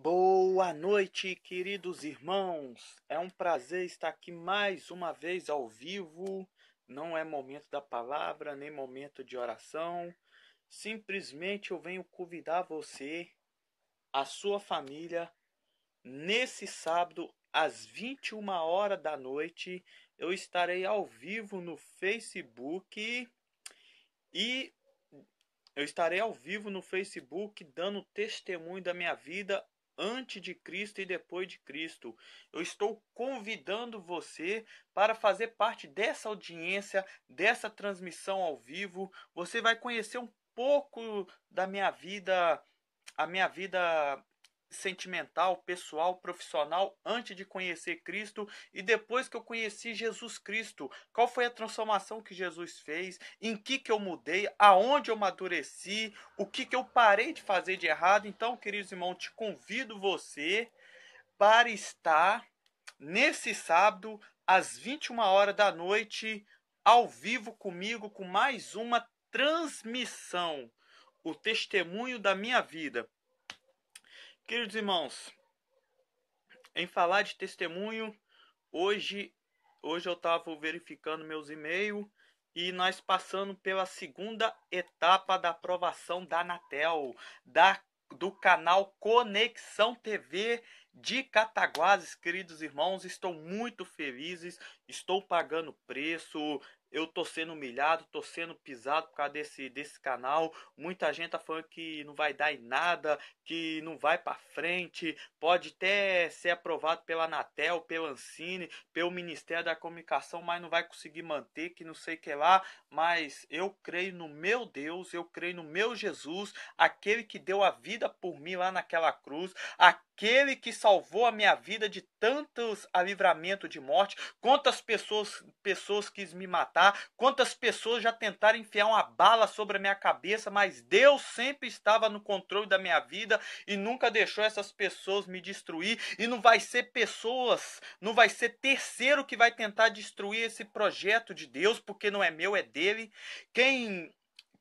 Boa noite, queridos irmãos. É um prazer estar aqui mais uma vez ao vivo. Não é momento da palavra, nem momento de oração. Simplesmente eu venho convidar você, a sua família, nesse sábado às 21 horas da noite, eu estarei ao vivo no Facebook e eu estarei ao vivo no Facebook dando testemunho da minha vida antes de Cristo e depois de Cristo. Eu estou convidando você para fazer parte dessa audiência, dessa transmissão ao vivo. Você vai conhecer um pouco da minha vida, a minha vida sentimental, pessoal, profissional antes de conhecer Cristo e depois que eu conheci Jesus Cristo? Qual foi a transformação que Jesus fez? Em que que eu mudei? Aonde eu amadureci? O que que eu parei de fazer de errado? Então, queridos irmãos, te convido você para estar nesse sábado às 21 horas da noite ao vivo comigo com mais uma transmissão, o testemunho da minha vida. Queridos irmãos, em falar de testemunho, hoje, hoje eu estava verificando meus e-mails e nós passando pela segunda etapa da aprovação da Anatel, da, do canal Conexão TV de Cataguases, queridos irmãos. Estou muito felizes, estou pagando preço, eu tô sendo humilhado, tô sendo pisado por causa desse, desse canal. Muita gente tá falando que não vai dar em nada, que não vai para frente. Pode até ser aprovado pela Anatel, pela Ancine, pelo Ministério da Comunicação, mas não vai conseguir manter, que não sei o que lá. Mas eu creio no meu Deus, eu creio no meu Jesus, aquele que deu a vida por mim lá naquela cruz, aquele que salvou a minha vida de tantos livramentos de morte. Quantas pessoas, pessoas quis me matar? matar, quantas pessoas já tentaram enfiar uma bala sobre a minha cabeça, mas Deus sempre estava no controle da minha vida e nunca deixou essas pessoas me destruir. E não vai ser pessoas, não vai ser terceiro que vai tentar destruir esse projeto de Deus, porque não é meu, é dele. Quem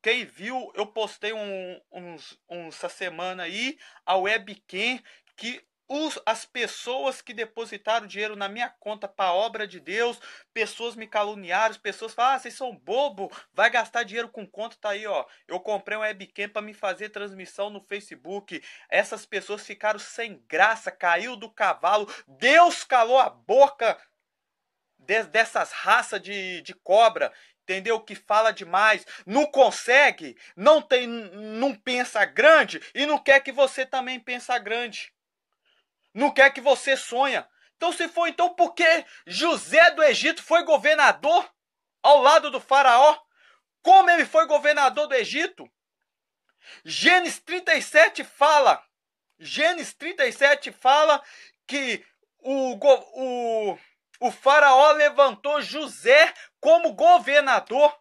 quem viu, eu postei um, uns, uns essa semana aí a webcam que os, as pessoas que depositaram dinheiro na minha conta para a obra de Deus, pessoas me caluniaram, pessoas falaram, ah, vocês são bobo, vai gastar dinheiro com conta, tá aí, ó. Eu comprei um webcam para me fazer transmissão no Facebook. Essas pessoas ficaram sem graça, caiu do cavalo, Deus calou a boca de, dessas raças de, de cobra entendeu? Que fala demais, não consegue, não tem, não pensa grande e não quer que você também pensa grande no que é que você sonha. Então, se for, então por que José do Egito foi governador ao lado do Faraó? Como ele foi governador do Egito? Gênesis 37 fala, Gênesis 37 fala que o, o, o Faraó levantou José como governador.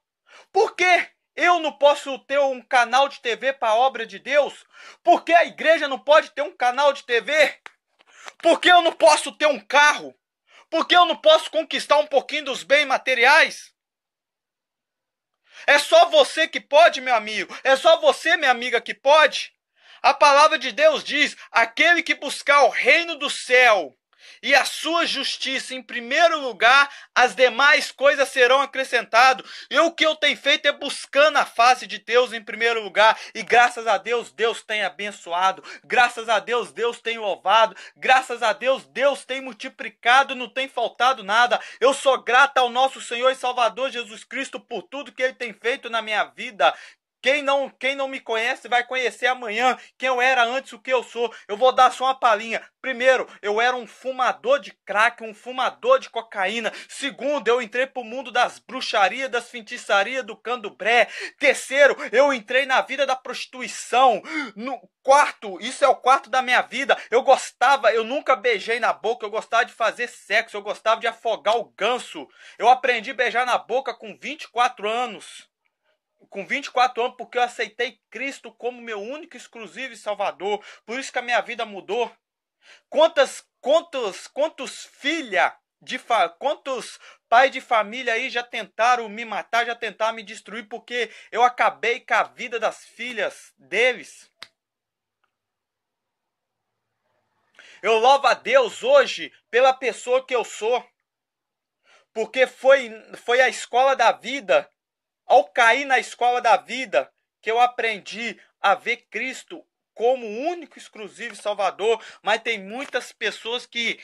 Por que Eu não posso ter um canal de TV para a obra de Deus? Por que a igreja não pode ter um canal de TV? Por que eu não posso ter um carro? Por que eu não posso conquistar um pouquinho dos bens materiais? É só você que pode, meu amigo. É só você, minha amiga, que pode. A palavra de Deus diz: aquele que buscar o reino do céu e a sua justiça em primeiro lugar, as demais coisas serão acrescentadas. E o que eu tenho feito é buscando a face de Deus em primeiro lugar, e graças a Deus, Deus tem abençoado, graças a Deus, Deus tem louvado, graças a Deus, Deus tem multiplicado, não tem faltado nada. Eu sou grata ao nosso Senhor e Salvador Jesus Cristo por tudo que ele tem feito na minha vida. Quem não, quem não me conhece vai conhecer amanhã quem eu era antes, o que eu sou. Eu vou dar só uma palhinha. Primeiro, eu era um fumador de crack, um fumador de cocaína. Segundo, eu entrei pro mundo das bruxarias, das feitiçarias, do candomblé. Terceiro, eu entrei na vida da prostituição. No quarto, isso é o quarto da minha vida. Eu gostava, eu nunca beijei na boca, eu gostava de fazer sexo, eu gostava de afogar o ganso. Eu aprendi a beijar na boca com 24 anos com 24 anos porque eu aceitei Cristo como meu único, exclusivo e salvador. Por isso que a minha vida mudou. Quantas, quantos, quantos filha de fa... quantos pais de família aí já tentaram me matar, já tentaram me destruir porque eu acabei com a vida das filhas deles. Eu louvo a Deus hoje pela pessoa que eu sou. Porque foi, foi a escola da vida ao cair na escola da vida, que eu aprendi a ver Cristo como único, exclusivo Salvador, mas tem muitas pessoas que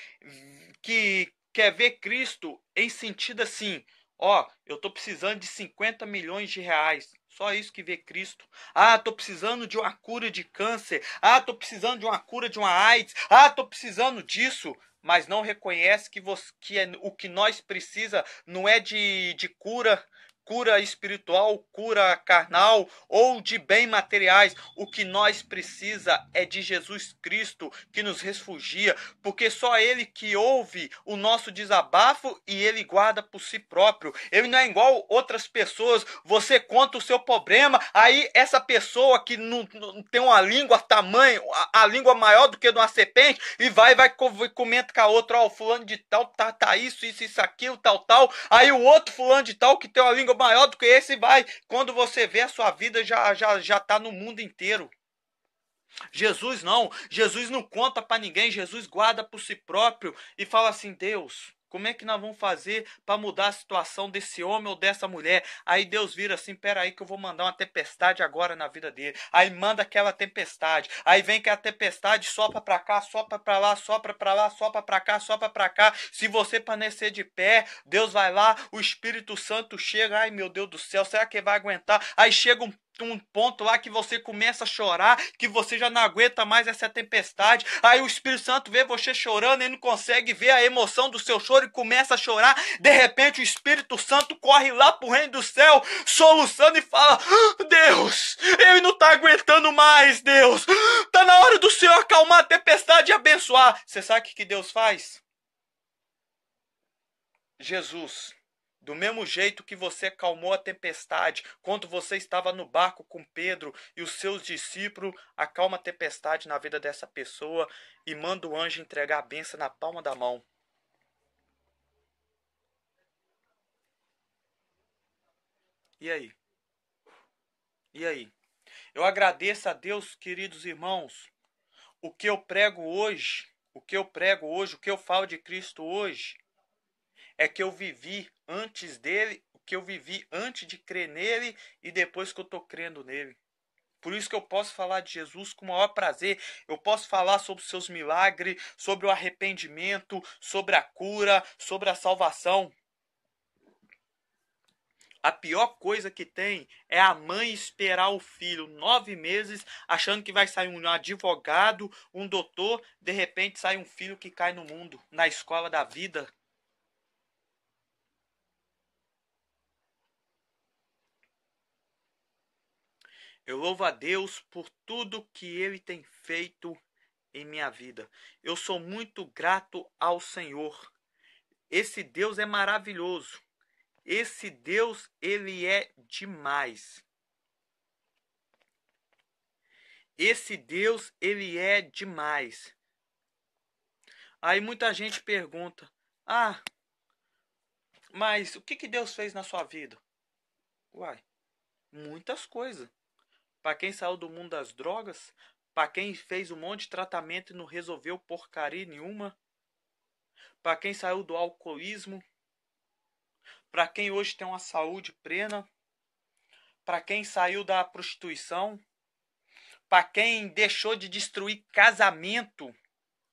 que quer ver Cristo em sentido assim, ó, eu tô precisando de 50 milhões de reais. Só isso que vê Cristo. Ah, tô precisando de uma cura de câncer. Ah, tô precisando de uma cura de uma AIDS. Ah, tô precisando disso. Mas não reconhece que, você, que é, o que nós precisa não é de, de cura, cura espiritual, cura carnal ou de bem materiais. O que nós precisa é de Jesus Cristo que nos refugia, porque só ele que ouve o nosso desabafo e ele guarda por si próprio. Ele não é igual outras pessoas. Você conta o seu problema, aí essa pessoa que não, não tem uma língua tamanho, a, a, língua maior do que de uma serpente e vai vai comenta com a outra, ó, oh, fulano de tal, tá, tá isso, isso, isso, aquilo, tal, tal. Aí o outro fulano de tal que tem uma língua inimigo maior do que esse vai. Quando você vê a sua vida já já já tá no mundo inteiro. Jesus não, Jesus não conta para ninguém, Jesus guarda por si próprio e fala assim: "Deus, como é que nós vamos fazer para mudar a situação desse homem ou dessa mulher? Aí Deus vira assim: peraí, que eu vou mandar uma tempestade agora na vida dele. Aí manda aquela tempestade. Aí vem que a tempestade sopra para cá, sopra para lá, sopra para lá, sopra para cá, sopra para cá. Se você permanecer de pé, Deus vai lá, o Espírito Santo chega. Ai meu Deus do céu, será que vai aguentar? Aí chega um um ponto lá que você começa a chorar, que você já não aguenta mais essa tempestade. Aí o Espírito Santo vê você chorando e não consegue ver a emoção do seu choro e começa a chorar. De repente o Espírito Santo corre lá pro reino do céu, soluçando e fala: ah, "Deus, eu não tá aguentando mais, Deus. Tá na hora do Senhor acalmar a tempestade e abençoar". Você sabe o que Deus faz? Jesus do mesmo jeito que você acalmou a tempestade, quando você estava no barco com Pedro e os seus discípulos, acalma a tempestade na vida dessa pessoa e manda o anjo entregar a benção na palma da mão. E aí? E aí? Eu agradeço a Deus, queridos irmãos, o que eu prego hoje, o que eu prego hoje, o que eu falo de Cristo hoje, é que eu vivi antes dele, o que eu vivi antes de crer nele e depois que eu estou crendo nele. Por isso que eu posso falar de Jesus com o maior prazer. Eu posso falar sobre os seus milagres, sobre o arrependimento, sobre a cura, sobre a salvação. A pior coisa que tem é a mãe esperar o filho nove meses, achando que vai sair um advogado, um doutor, de repente sai um filho que cai no mundo, na escola da vida. Eu louvo a Deus por tudo que Ele tem feito em minha vida. Eu sou muito grato ao Senhor. Esse Deus é maravilhoso. Esse Deus, ele é demais. Esse Deus, ele é demais. Aí muita gente pergunta: Ah, mas o que, que Deus fez na sua vida? Uai, muitas coisas para quem saiu do mundo das drogas, para quem fez um monte de tratamento e não resolveu porcaria nenhuma, para quem saiu do alcoolismo, para quem hoje tem uma saúde plena, para quem saiu da prostituição, para quem deixou de destruir casamento.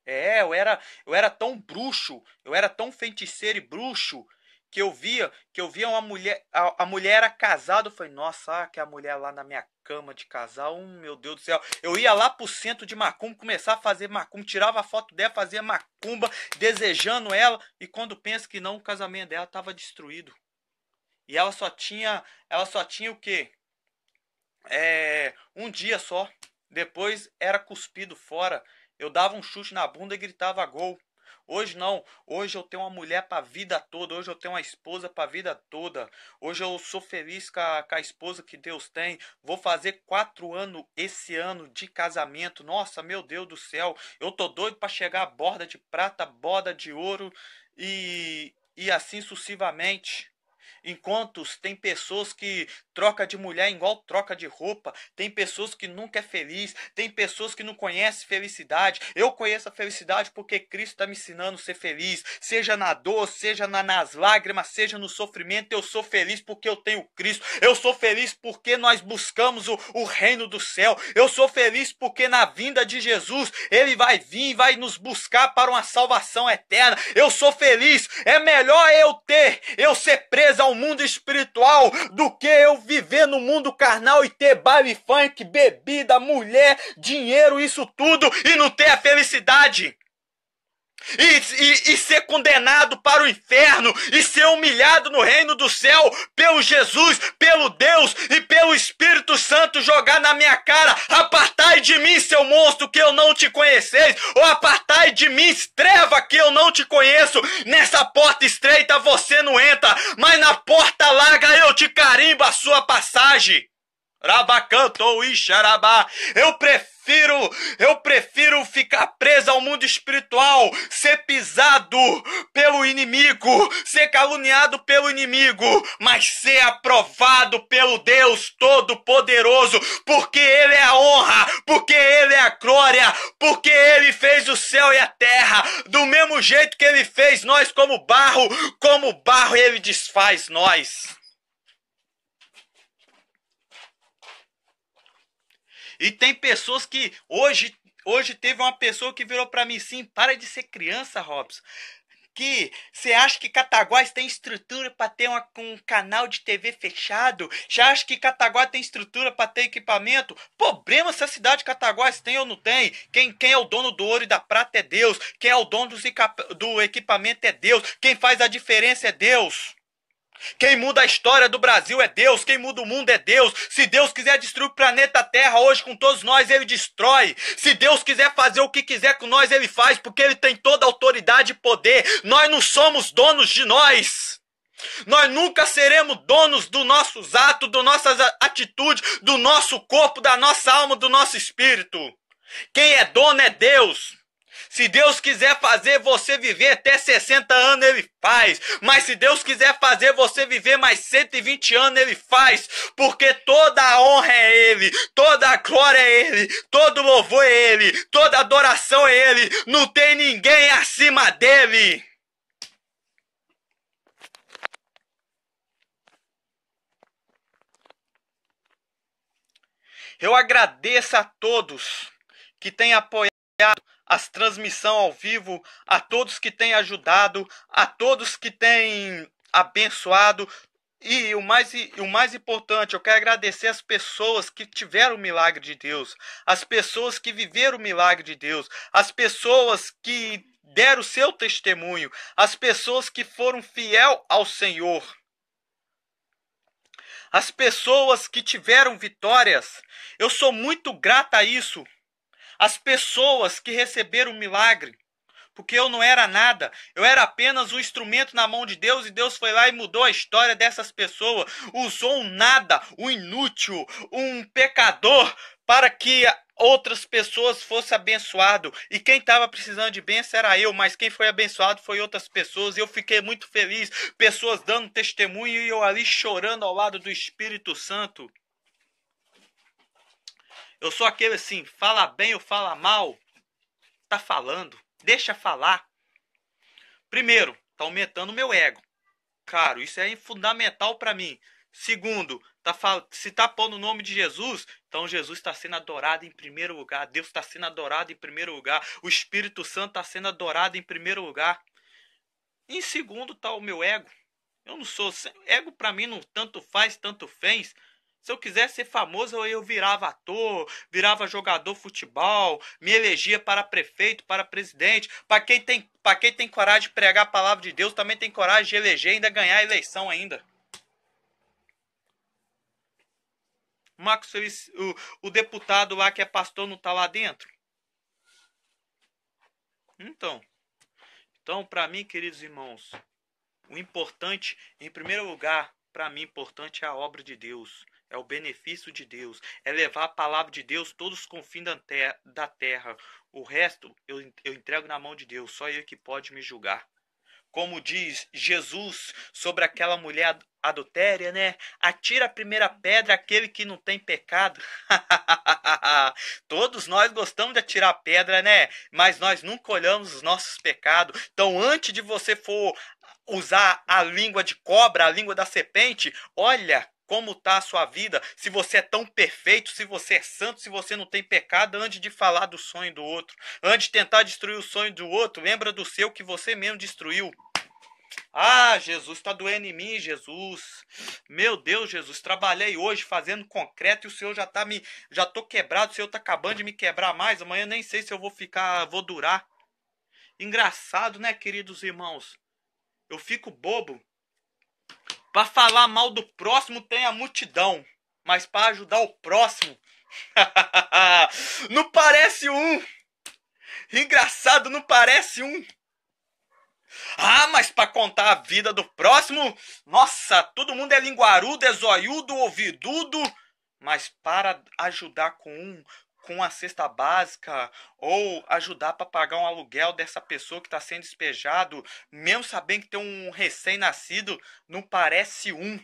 É, eu era, eu era tão bruxo, eu era tão feiticeiro e bruxo que eu via, que eu via uma mulher, a, a mulher era casada, eu falei, nossa, ah, que a mulher lá na minha cama de casal, hum, meu Deus do céu. Eu ia lá pro centro de macumba, começar a fazer macumba, tirava a foto dela, fazia macumba, desejando ela, e quando pensa que não, o casamento dela tava destruído. E ela só tinha, ela só tinha o quê? É, um dia só. Depois era cuspido fora. Eu dava um chute na bunda e gritava gol. Hoje não. Hoje eu tenho uma mulher para a vida toda. Hoje eu tenho uma esposa para a vida toda. Hoje eu sou feliz com a, com a, esposa que Deus tem. Vou fazer quatro anos esse ano de casamento. Nossa, meu Deus do céu. Eu tô doido para chegar à borda de prata, borda de ouro e, e assim sucessivamente. Enquanto tem pessoas que troca de mulher igual troca de roupa, tem pessoas que nunca é feliz, tem pessoas que não conhecem felicidade. Eu conheço a felicidade porque Cristo está me ensinando a ser feliz, seja na dor, seja na, nas lágrimas, seja no sofrimento. Eu sou feliz porque eu tenho Cristo, eu sou feliz porque nós buscamos o, o reino do céu, eu sou feliz porque na vinda de Jesus ele vai vir e vai nos buscar para uma salvação eterna. Eu sou feliz, é melhor eu ter, eu ser preso ao mundo espiritual do que eu viver no mundo carnal e ter baile funk, bebida, mulher, dinheiro, isso tudo e não ter a felicidade. E, e, e, ser condenado para o inferno e ser humilhado no reino do céu pelo Jesus, pelo Deus e pelo Espírito Santo jogar na minha cara: apartai de mim, seu monstro, que eu não te conheceis, ou apartai de mim, estreva que eu não te conheço. Nessa porta estreita você não entra, mas na porta larga eu te carimbo a sua passagem. Rabacanto ou Ixarabá. Eu prefiro, eu prefiro ficar preso ao mundo espiritual, ser pisado pelo inimigo, ser caluniado pelo inimigo, mas ser aprovado pelo Deus Todo-Poderoso, porque Ele é a honra, porque Ele é a glória, porque Ele fez o céu e a terra, do mesmo jeito que Ele fez nós como barro, como barro Ele desfaz nós. E tem pessoas que hoje, hoje teve uma pessoa que virou para mim sim, para de ser criança, Robson. Que você acha que Cataguás tem estrutura para ter uma, um canal de TV fechado? Você acha que Cataguás tem estrutura para ter equipamento? Problema se a cidade de Cataguás tem ou não tem. Quem, quem é o dono do ouro e da prata é Deus. Quem é o dono do equipamento é Deus. Quem faz a diferença é Deus. Quem muda a história do Brasil é Deus, quem muda o mundo é Deus. Se Deus quiser destruir o planeta Terra hoje com todos nós, ele destrói. Se Deus quiser fazer o que quiser com nós, ele faz, porque ele tem toda autoridade e poder. Nós não somos donos de nós. Nós nunca seremos donos dos nossos atos, das nossas atitudes, do nosso corpo, da nossa alma, do nosso espírito. Quem é dono é Deus. Se Deus quiser fazer você viver até 60 anos, Ele faz. Mas se Deus quiser fazer você viver mais 120 anos, Ele faz. Porque toda a honra é Ele, toda a glória é Ele, todo louvor é Ele, toda adoração é Ele. Não tem ninguém acima dele. Eu agradeço a todos que têm apoiado as transmissão ao vivo, a todos que têm ajudado, a todos que têm abençoado. E o mais, o mais importante, eu quero agradecer as pessoas que tiveram o milagre de Deus, as pessoas que viveram o milagre de Deus, as pessoas que deram o seu testemunho, as pessoas que foram fiel ao Senhor as pessoas que tiveram vitórias. Eu sou muito grata a isso, as pessoas que receberam o milagre, porque eu não era nada, eu era apenas um instrumento na mão de Deus e Deus foi lá e mudou a história dessas pessoas, usou um nada, um inútil, um pecador para que outras pessoas fossem abençoadas. E quem estava precisando de bênção era eu, mas quem foi abençoado foi outras pessoas. E eu fiquei muito feliz, pessoas dando testemunho e eu ali chorando ao lado do Espírito Santo. Eu sou aquele assim, fala bem ou fala mal, tá falando, deixa falar. Primeiro, tá aumentando o meu ego. caro. isso é fundamental para mim. Segundo, tá fal... se tá pondo o nome de Jesus, então Jesus está sendo adorado em primeiro lugar, Deus está sendo adorado em primeiro lugar, o Espírito Santo está sendo adorado em primeiro lugar. Em segundo, tá o meu ego. Eu não sou ego para mim não tanto faz, tanto fez. Se eu quisesse ser famoso, eu virava ator, virava jogador de futebol, me elegia para prefeito, para presidente. Para quem tem, para quem tem coragem de pregar a palavra de Deus, também tem coragem de eleger e ainda ganhar a eleição ainda. Marcos Feliz, o, o deputado lá que é pastor não tá lá dentro? Então, então para mim, queridos irmãos, o importante, em primeiro lugar, para mim importante é a obra de Deus é o benefício de Deus, é levar a palavra de Deus todos os confins da terra. O resto eu, eu entrego na mão de Deus, só Ele que pode me julgar. Como diz Jesus sobre aquela mulher adultéria, né? Atira a primeira pedra aquele que não tem pecado. Todos nós gostamos de atirar pedra, né? Mas nós nunca olhamos os nossos pecados. Então, antes de você for usar a língua de cobra, a língua da serpente, olha como está a sua vida, se você é tão perfeito, se você é santo, se você não tem pecado, antes de falar do sonho do outro, antes de tentar destruir o sonho do outro, lembra do seu que você mesmo destruiu. Ah, Jesus, está doendo em mim, Jesus. Meu Deus, Jesus, trabalhei hoje fazendo concreto e o Senhor já tá me, já tô quebrado, o Senhor tá acabando de me quebrar mais. Amanhã nem sei se eu vou ficar, vou durar. Engraçado, né, queridos irmãos? Eu fico bobo para falar mal do próximo tem a multidão, mas para ajudar o próximo não parece um. Engraçado, não parece um. Ah, mas para contar a vida do próximo, nossa, todo mundo é linguarudo, é zoiudo, ouvidudo, mas para ajudar com um, com a cesta básica ou ajudar para pagar um aluguel dessa pessoa que está sendo despejado, mesmo sabendo que tem um recém-nascido, não parece um.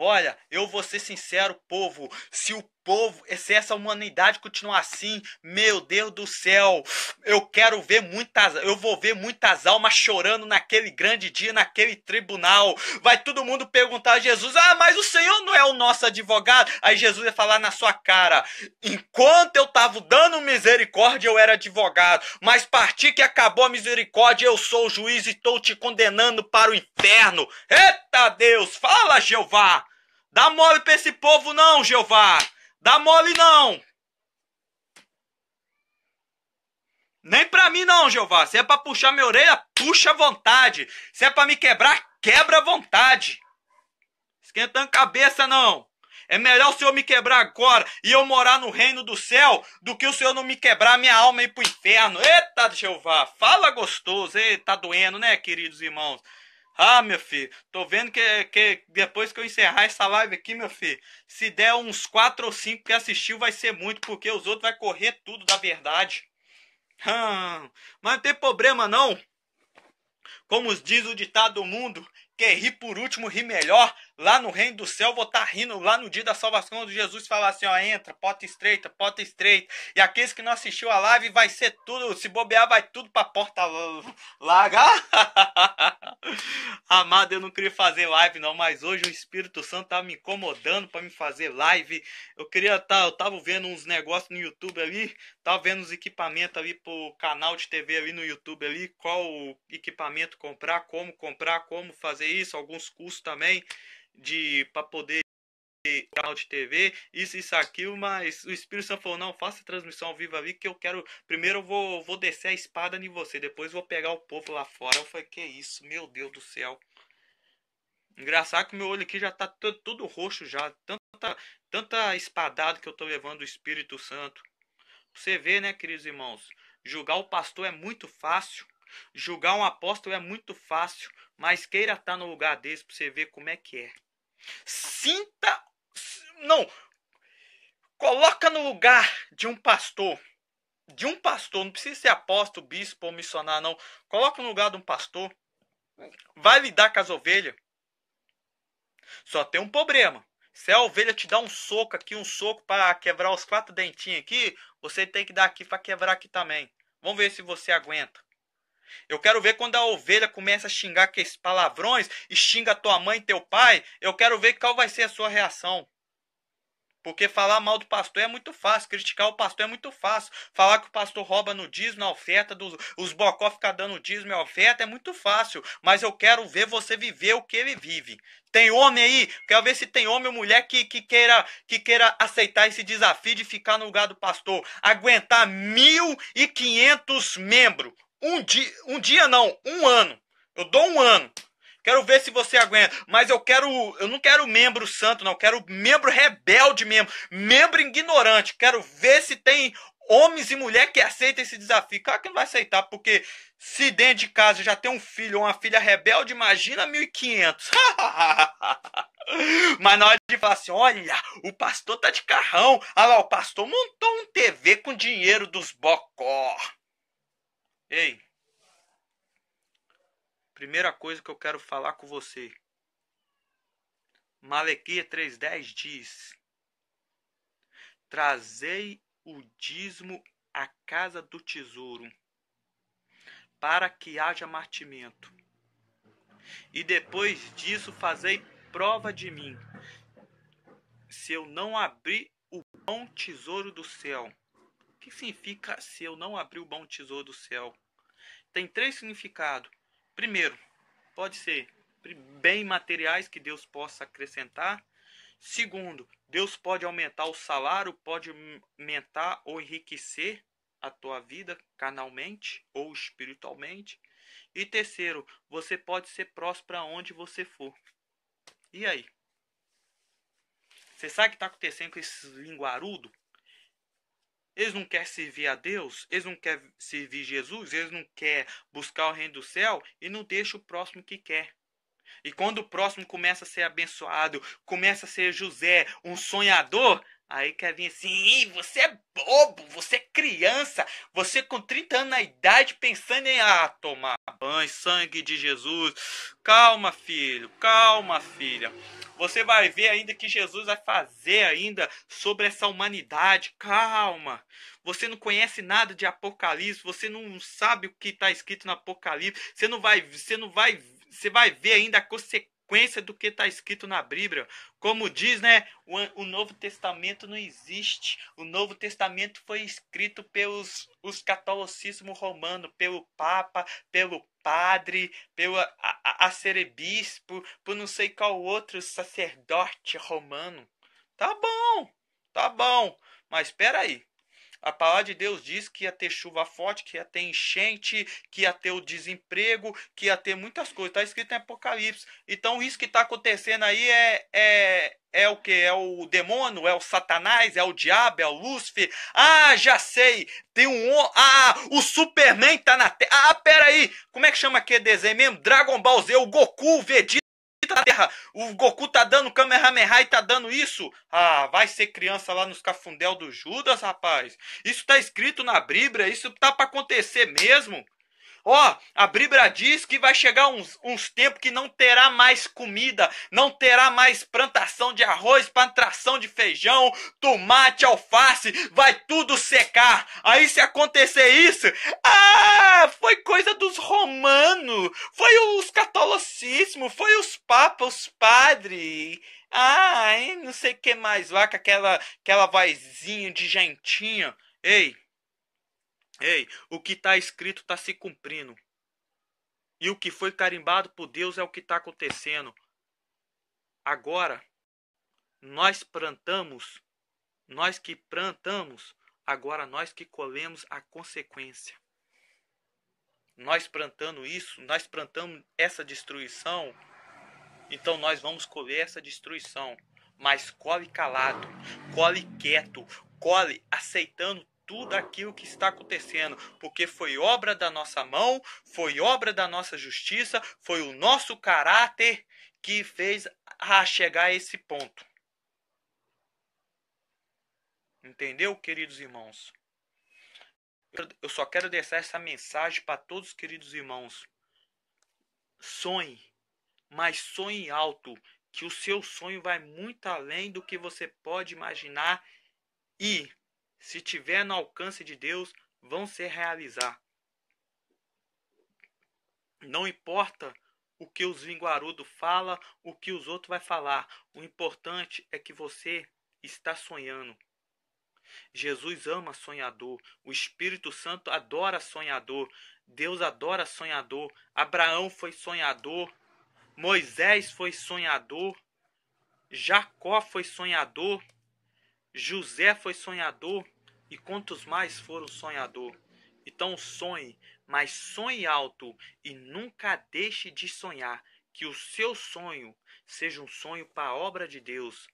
Olha, eu vou ser sincero, povo. Se o povo, se essa humanidade continuar assim, meu Deus do céu, eu quero ver muitas, eu vou ver muitas almas chorando naquele grande dia, naquele tribunal. Vai todo mundo perguntar a Jesus: "Ah, mas o Senhor não é o nosso advogado?" Aí Jesus vai falar na sua cara: "Enquanto eu tava dando misericórdia, eu era advogado, mas partir que acabou a misericórdia, eu sou o juiz e estou te condenando para o inferno." Eita Deus, fala Jeová! Dá mole para esse povo não, Jeová. Dá mole não. Nem para mim não, Jeová. Se é para puxar minha orelha, puxa à vontade. Se é para me quebrar, quebra à vontade. Esquentando cabeça não. É melhor o Senhor me quebrar agora e eu morar no reino do céu do que o Senhor não me quebrar minha alma e ir pro inferno. Eita, Jeová, fala gostoso. Eita, tá doendo, né, queridos irmãos? Ah, meu filho, tô vendo que, que depois que eu encerrar essa live aqui, meu filho, se der uns 4 ou 5 que assistiu, vai ser muito, porque os outros vai correr tudo da verdade. mas não tem problema não. Como diz o ditado do mundo, quem ri por último ri melhor. Lá no reino do céu vou estar tá rindo. Lá no dia da salvação, quando Jesus falar assim: ó, entra, porta estreita, porta estreita. E aqueles que não assistiu a live, vai ser tudo. Se bobear, vai tudo pra porta larga. Amado, eu não queria fazer live, não, mas hoje o Espírito Santo tá me incomodando para me fazer live. Eu queria tá, eu tava vendo uns negócios no YouTube ali, tava vendo os equipamentos ali pro canal de TV ali no YouTube ali, qual equipamento comprar, como comprar, como fazer isso, alguns cursos também de para poder canal de TV, isso, isso, aquilo, mas o Espírito Santo falou, não, faça transmissão ao vivo ali, que eu quero, primeiro eu vou, vou descer a espada em você, depois vou pegar o povo lá fora, eu falei, que isso, meu Deus do céu. Engraçado que meu olho aqui já tá todo, todo roxo já, tanta, tanta espadada que eu tô levando do Espírito Santo. Você vê, né, queridos irmãos, julgar o pastor é muito fácil, julgar um apóstolo é muito fácil, mas queira estar tá no lugar desse para você ver como é que é. Sinta. Não! Coloca no lugar de um pastor. De um pastor, não precisa ser apóstolo, bispo ou missionário, não. Coloca no lugar de um pastor. Vai lidar com as ovelhas. Só tem um problema. Se a ovelha te dá um soco aqui, um soco para quebrar os quatro dentinhos aqui, você tem que dar aqui para quebrar aqui também. Vamos ver se você aguenta. Eu quero ver quando a ovelha começa a xingar aqueles palavrões e xinga tua mãe e teu pai. Eu quero ver qual vai ser a sua reação. Porque falar mal do pastor é muito fácil, criticar o pastor é muito fácil. Falar que o pastor rouba no dízimo, na oferta, dos, os bocó ficam dando dízimo e oferta é muito fácil. Mas eu quero ver você viver o que ele vive. Tem homem aí? Quero ver se tem homem ou mulher que, que, queira, que queira aceitar esse desafio de ficar no lugar do pastor. Aguentar 1.500 membros um dia, um dia não, um ano. Eu dou um ano. Quero ver se você aguenta. Mas eu quero. Eu não quero membro santo, não. Eu quero membro rebelde mesmo. Membro ignorante. Quero ver se tem homens e mulheres que aceitam esse desafio. Claro que não vai aceitar, porque se dentro de casa já tem um filho ou uma filha rebelde, imagina 1500. Mas na hora de falar assim, olha, o pastor tá de carrão. Olha ah lá, o pastor montou um TV com dinheiro dos bocó. Ei, primeira coisa que eu quero falar com você. Malequia 3.10 diz: Trazei o dízimo à casa do tesouro, para que haja martimento. E depois disso fazei prova de mim, se eu não abrir o bom tesouro do céu, que significa se eu não abrir o bom tesouro do céu? Tem três significados. Primeiro, pode ser bem materiais que Deus possa acrescentar. Segundo, Deus pode aumentar o salário, pode aumentar ou enriquecer a tua vida canalmente ou espiritualmente. E terceiro, você pode ser próspero aonde você for. E aí? Você sabe o que está acontecendo com esses linguarudos? Eles não querem servir a Deus, eles não querem servir Jesus, eles não querem buscar o reino do céu e não deixa o próximo que quer. E quando o próximo começa a ser abençoado, começa a ser José, um sonhador, Aí Kevin assim, você é bobo, você é criança, você com 30 anos na idade pensando em ah, tomar banho, sangue de Jesus. Calma, filho, calma, filha. Você vai ver ainda que Jesus vai fazer ainda sobre essa humanidade. Calma. Você não conhece nada de Apocalipse, você não sabe o que está escrito no Apocalipse. Você não vai, você não vai, você vai ver ainda a consequência consequência do que está escrito na Bíblia. Como diz, né? O, o, Novo Testamento não existe. O Novo Testamento foi escrito pelos os catolicismo romano, pelo Papa, pelo padre, pelo a, a, por não sei qual outro sacerdote romano. Tá bom, tá bom. Mas espera aí. A palavra de Deus diz que ia ter chuva forte, que ia ter enchente, que ia ter o desemprego, que ia ter muitas coisas. Está escrito em Apocalipse. Então, isso que está acontecendo aí é, é, é o que? É o demônio? É o Satanás? É o diabo? É o Lúcifer? Ah, já sei! Tem um. Ah, o Superman tá na Terra. Ah, peraí! Como é que chama aquele desenho mesmo? Dragon Ball Z, o Goku, o Vegeta. Terra. O Goku tá dando Kamehameha e tá dando isso. Ah, vai ser criança lá nos cafundel do Judas, rapaz. Isso tá escrito na Bíblia, isso tá para acontecer mesmo. Ó, oh, a Bíblia diz que vai chegar uns, uns tempos que não terá mais comida, não terá mais plantação de arroz, plantação de feijão, tomate, alface, vai tudo secar. Aí se acontecer isso, ah, foi coisa dos romanos, foi os catolicismo, foi os papas, os padres. Ah, não sei o que mais lá, com aquela, aquela vozinha de gentinho. Ei, Ei, o que está escrito está se cumprindo. E o que foi carimbado por Deus é o que está acontecendo. Agora, nós plantamos, nós que plantamos, agora nós que colhemos a consequência. Nós plantando isso, nós plantamos essa destruição, então nós vamos colher essa destruição. Mas colhe calado, colhe quieto, colhe aceitando tudo aquilo que está acontecendo, porque foi obra da nossa mão, foi obra da nossa justiça, foi o nosso caráter que fez a chegar a esse ponto. Entendeu, queridos irmãos? Eu só quero deixar essa mensagem para todos, queridos irmãos. Sonhe, mas sonhe alto, que o seu sonho vai muito além do que você pode imaginar e se tiver no alcance de Deus, vão se realizar. Não importa o que os linguarudos fala, o que os outros vai falar. O importante é que você está sonhando. Jesus ama sonhador, o Espírito Santo adora sonhador, Deus adora sonhador. Abraão foi sonhador, Moisés foi sonhador, Jacó foi sonhador. José foi sonhador e quantos mais foram sonhador. Então sonhe, mas sonhe alto e nunca deixe de sonhar. Que o seu sonho seja um sonho para a obra de Deus,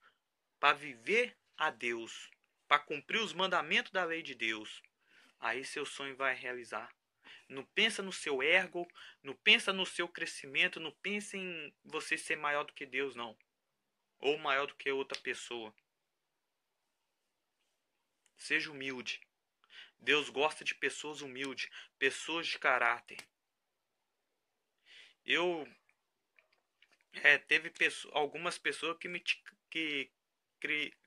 para viver a Deus, para cumprir os mandamentos da lei de Deus. Aí seu sonho vai realizar. Não pensa no seu ergo, não pensa no seu crescimento, não pensa em você ser maior do que Deus, não. Ou maior do que outra pessoa. Seja humilde. Deus gosta de pessoas humildes, pessoas de caráter. Eu é, teve pessoas, algumas pessoas que me que,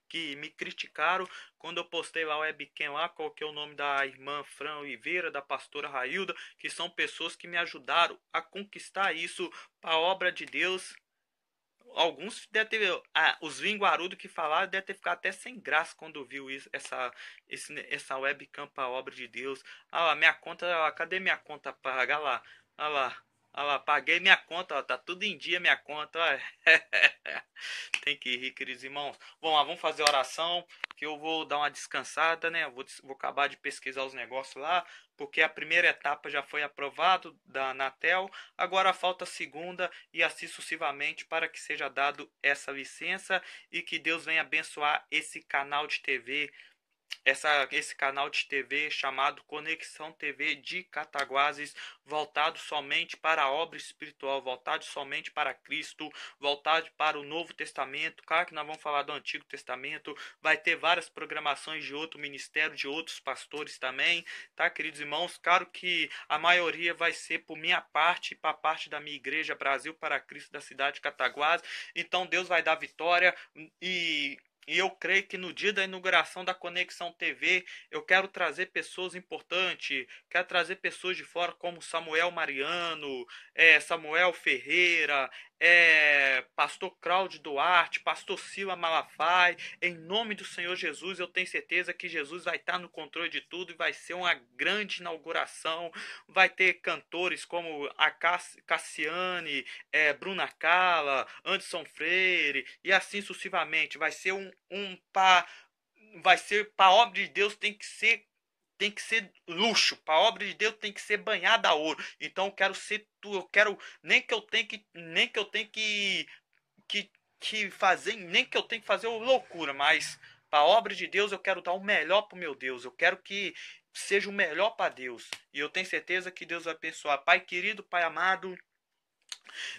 que me criticaram quando eu postei lá o webcam lá, qual que é o nome da irmã Fran Oliveira, da pastora Railda, que são pessoas que me ajudaram a conquistar isso para a obra de Deus alguns deve ter, ah, os linguarudo que falaram deve ter ficado até sem graça quando viu isso, essa esse, essa webcam para obra de Deus. Ah, lá, minha conta, lá, cadê minha conta paga lá? Ah lá. Ah lá, paguei minha conta, ó, tá tudo em dia minha conta. Tem que rir, queridos irmãos. Bom, lá, vamos fazer oração, que eu vou dar uma descansada, né? Vou, vou acabar de pesquisar os negócios lá porque a primeira etapa já foi aprovada da Anatel, agora falta a segunda e assim sucessivamente para que seja dado essa licença e que Deus venha abençoar esse canal de TV essa, esse canal de TV chamado Conexão TV de Cataguases, voltado somente para a obra espiritual, voltado somente para Cristo, voltado para o Novo Testamento. Claro que nós vamos falar do Antigo Testamento, vai ter várias programações de outro ministério, de outros pastores também, tá, queridos irmãos? Claro que a maioria vai ser por minha parte e para parte da minha igreja Brasil para Cristo da cidade de Cataguases. Então Deus vai dar vitória e e eu creio que no dia da inauguração da Conexão TV, eu quero trazer pessoas importantes, quero trazer pessoas de fora como Samuel Mariano, é, Samuel Ferreira, é, pastor Cláudio Duarte, pastor Silva Malafaia, em nome do Senhor Jesus, eu tenho certeza que Jesus vai estar no controle de tudo e vai ser uma grande inauguração. Vai ter cantores como a Cassiane, é, Bruna Cala, Anderson Freire e assim sucessivamente. Vai ser um, um Vai ser para obra de Deus, tem que ser tem que ser luxo. Para a obra de Deus tem que ser banhada a ouro. Então eu quero ser tu, eu quero nem que eu tenha que nem que eu tenha que que, que fazer, nem que eu tenha que fazer loucura, mas para a obra de Deus eu quero dar o melhor para o meu Deus. Eu quero que seja o melhor para Deus. E eu tenho certeza que Deus vai abençoar. Pai querido, Pai amado,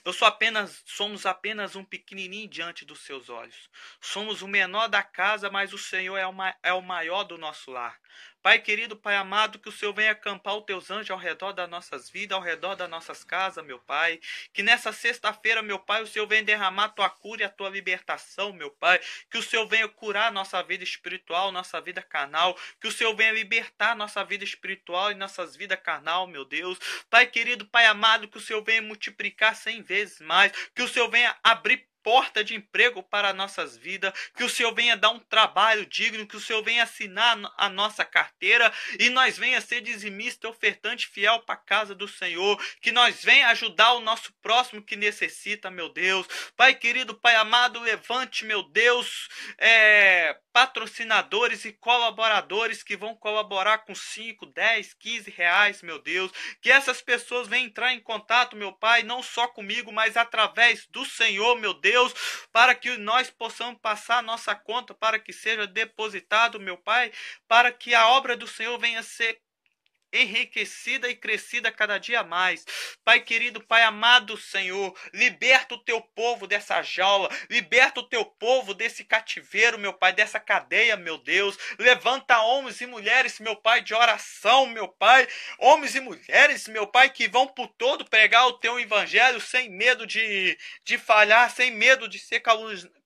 eu sou apenas, somos apenas um pequenininho diante dos seus olhos. Somos o menor da casa, mas o Senhor é o, é o maior do nosso lar. Pai querido, Pai amado, que o Senhor venha acampar os teus anjos ao redor das nossas vidas, ao redor das nossas casas, meu Pai. Que nessa sexta-feira, meu Pai, o Senhor venha derramar a tua cura e a tua libertação, meu Pai. Que o Senhor venha curar nossa vida espiritual, nossa vida carnal. Que o Senhor venha libertar nossa vida espiritual e nossas vidas carnal, meu Deus. Pai querido, Pai amado, que o Senhor venha multiplicar cem vezes mais. Que o Senhor venha abrir porta de emprego para nossas vidas, que o Senhor venha dar um trabalho digno, que o Senhor venha assinar a nossa carteira e nós venha ser dizimista, ofertante fiel para a casa do Senhor, que nós venha ajudar o nosso próximo que necessita, meu Deus. Pai querido, Pai amado, levante, meu Deus, é patrocinadores e colaboradores que vão colaborar com 5, 10, 15 reais, meu Deus. Que essas pessoas venham entrar em contato, meu Pai, não só comigo, mas através do Senhor, meu Deus, para que nós possamos passar nossa conta, para que seja depositado, meu Pai, para que a obra do Senhor venha ser enriquecida e crescida cada dia mais. Pai querido, Pai amado Senhor, liberta o teu povo dessa jaula, liberta o teu povo desse cativeiro, meu Pai, dessa cadeia, meu Deus. Levanta homens e mulheres, meu Pai, de oração, meu Pai, homens e mulheres, meu Pai, que vão por todo pregar o teu evangelho sem medo de, de falhar, sem medo de ser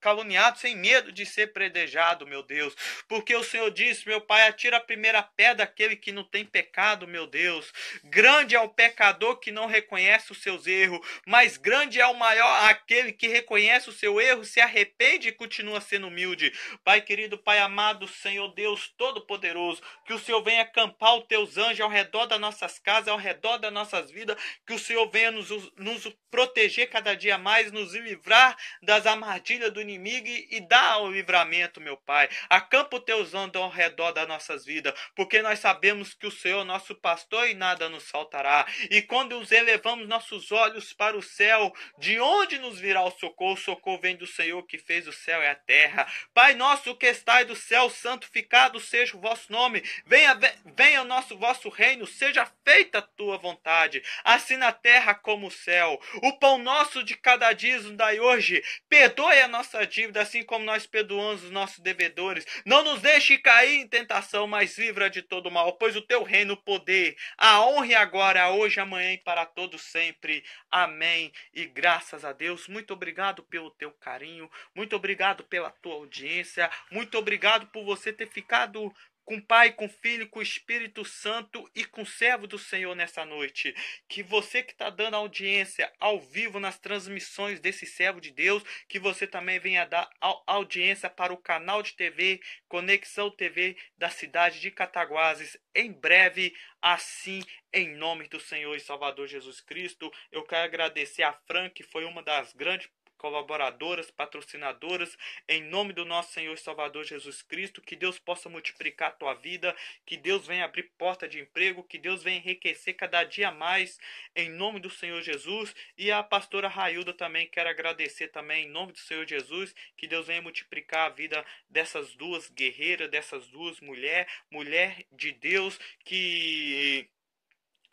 caluniado, sem medo de ser predejado, meu Deus. Porque o Senhor disse, meu Pai, atira a primeira pedra aquele que não tem pecado pecado, meu Deus. Grande é o pecador que não reconhece os seus erros, mas grande é o maior aquele que reconhece o seu erro, se arrepende e continua sendo humilde. Pai querido, Pai amado, Senhor Deus Todo-Poderoso, que o Senhor venha acampar os teus anjos ao redor das nossas casas, ao redor das nossas vidas, que o Senhor venha nos, nos proteger cada dia mais, nos livrar das armadilhas do inimigo e, e dar o livramento, meu Pai. Acampa os teus anjos ao redor das nossas vidas, porque nós sabemos que o Senhor é nosso nosso pastor e nada nos faltará. E quando os elevamos nossos olhos para o céu, de onde nos virá o socorro? O socorro vem do Senhor que fez o céu e a terra. Pai nosso que estais do céu, santificado seja o vosso nome. Venha, venha o nosso vosso reino, seja feita a tua vontade, assim na terra como o céu. O pão nosso de cada dia nos dai hoje. Perdoe a nossa dívida, assim como nós perdoamos os nossos devedores. Não nos deixe cair em tentação, mas livra de todo mal, pois o teu reino, poder, a honra e agora, hoje, amanhã e para todo sempre. Amém. E graças a Deus, muito obrigado pelo teu carinho, muito obrigado pela tua audiência, muito obrigado por você ter ficado com o Pai, com o Filho, com o Espírito Santo e com o servo do Senhor nessa noite. Que você que está dando audiência ao vivo nas transmissões desse servo de Deus, que você também venha dar audiência para o canal de TV Conexão TV da cidade de Cataguases em breve, assim em nome do Senhor e Salvador Jesus Cristo. Eu quero agradecer a Fran, que foi uma das grandes colaboradoras, patrocinadoras, em nome do nosso Senhor e Salvador Jesus Cristo, que Deus possa multiplicar a tua vida, que Deus venha abrir porta de emprego, que Deus venha enriquecer cada dia mais, em nome do Senhor Jesus, e a pastora Railda também quero agradecer também, em nome do Senhor Jesus, que Deus venha multiplicar a vida dessas duas guerreiras, dessas duas mulheres, mulher de Deus, que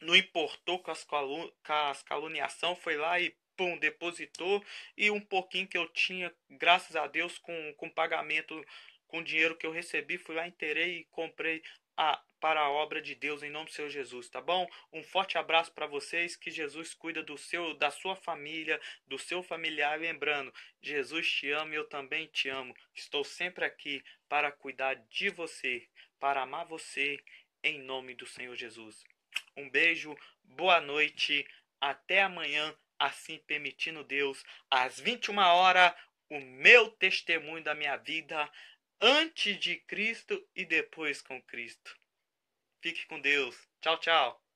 não importou com as, calu com as caluniação, foi lá e pum, tipo depositou e um pouquinho que eu tinha, graças a Deus, com, com pagamento, com dinheiro que eu recebi, fui lá, inteirei e comprei a, para a obra de Deus em nome do Senhor Jesus, tá bom? Um forte abraço para vocês, que Jesus cuida do seu, da sua família, do seu familiar, lembrando, Jesus te ama e eu também te amo. Estou sempre aqui para cuidar de você, para amar você em nome do Senhor Jesus. Um beijo, boa noite, até amanhã assim permitindo Deus, às 21 horas, o meu testemunho da minha vida antes de Cristo e depois com Cristo. Fique com Deus. Tchau, tchau.